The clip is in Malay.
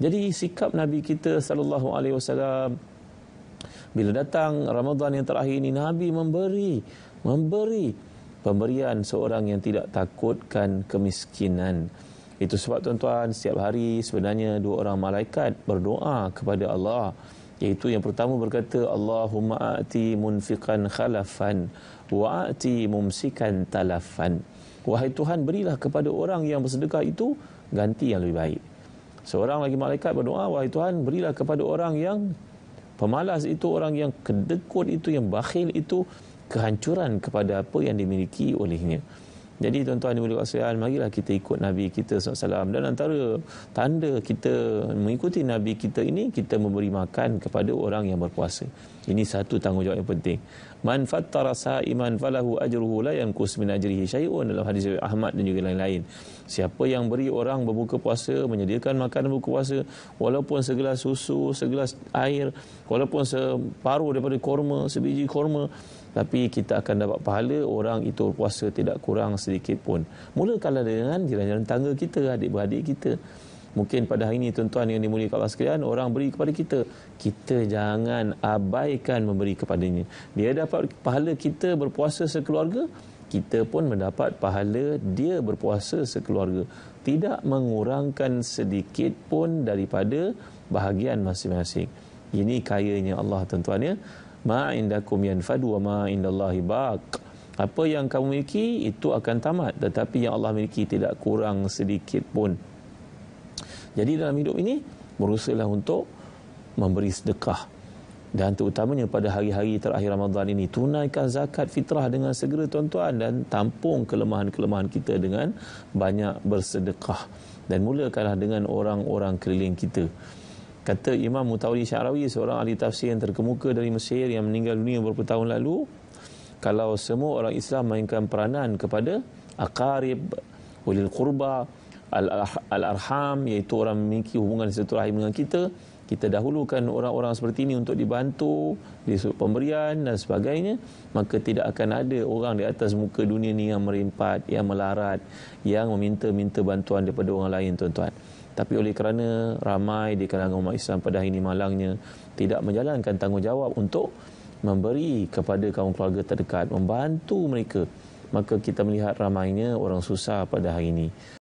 Jadi sikap Nabi kita sallallahu alaihi wasallam bila datang Ramadan yang terakhir ini Nabi memberi memberi pemberian seorang yang tidak takutkan kemiskinan. Itu sebab tuan-tuan setiap hari sebenarnya dua orang malaikat berdoa kepada Allah iaitu yang pertama berkata Allahumma ati munfiqan khalafan wa ati mumsikan talafan. Wahai Tuhan berilah kepada orang yang bersedekah itu ganti yang lebih baik. Seorang lagi malaikat berdoa, wahai Tuhan berilah kepada orang yang pemalas itu, orang yang kedekut itu, yang bakhil itu, kehancuran kepada apa yang dimiliki olehnya. Jadi tuan-tuan ibu bapa sekalian, marilah kita ikut Nabi kita SAW. Dan antara tanda kita mengikuti Nabi kita ini, kita memberi makan kepada orang yang berpuasa. Ini satu tanggungjawab yang penting. Man fattara sa'iman falahu ajruhu la yanqus min ajrihi syai'un dalam hadis Ahmad dan juga lain-lain. Siapa yang beri orang berbuka puasa, menyediakan makan berbuka puasa, walaupun segelas susu, segelas air, walaupun separuh daripada korma, sebiji korma, tapi kita akan dapat pahala orang itu puasa tidak kurang sedikit pun. Mulakanlah dengan jiran-jiran tangga kita, adik-beradik kita. Mungkin pada hari ini tuan-tuan yang dimuliakan Allah sekalian orang beri kepada kita. Kita jangan abaikan memberi kepadanya. Dia dapat pahala kita berpuasa sekeluarga, kita pun mendapat pahala dia berpuasa sekeluarga. Tidak mengurangkan sedikit pun daripada bahagian masing-masing. Ini kayanya Allah tuan-tuan ya. Ma indakum yanfadu wa ma baq apa yang kamu miliki itu akan tamat tetapi yang Allah miliki tidak kurang sedikit pun jadi dalam hidup ini berusahalah untuk memberi sedekah dan terutamanya pada hari-hari terakhir Ramadan ini tunaikan zakat fitrah dengan segera tuan-tuan dan tampung kelemahan-kelemahan kita dengan banyak bersedekah dan mulakanlah dengan orang-orang keliling kita kata Imam Mutawli Syarawi seorang ahli tafsir yang terkemuka dari Mesir yang meninggal dunia beberapa tahun lalu kalau semua orang Islam mainkan peranan kepada akarib, ulil qurba, al-arham iaitu orang memiliki hubungan satu rahim dengan kita, kita dahulukan orang-orang seperti ini untuk dibantu, disebut pemberian dan sebagainya, maka tidak akan ada orang di atas muka dunia ini yang merimpat, yang melarat, yang meminta-minta bantuan daripada orang lain tuan-tuan. Tapi oleh kerana ramai di kalangan umat Islam pada hari ini malangnya tidak menjalankan tanggungjawab untuk memberi kepada kaum keluarga terdekat, membantu mereka. Maka kita melihat ramainya orang susah pada hari ini.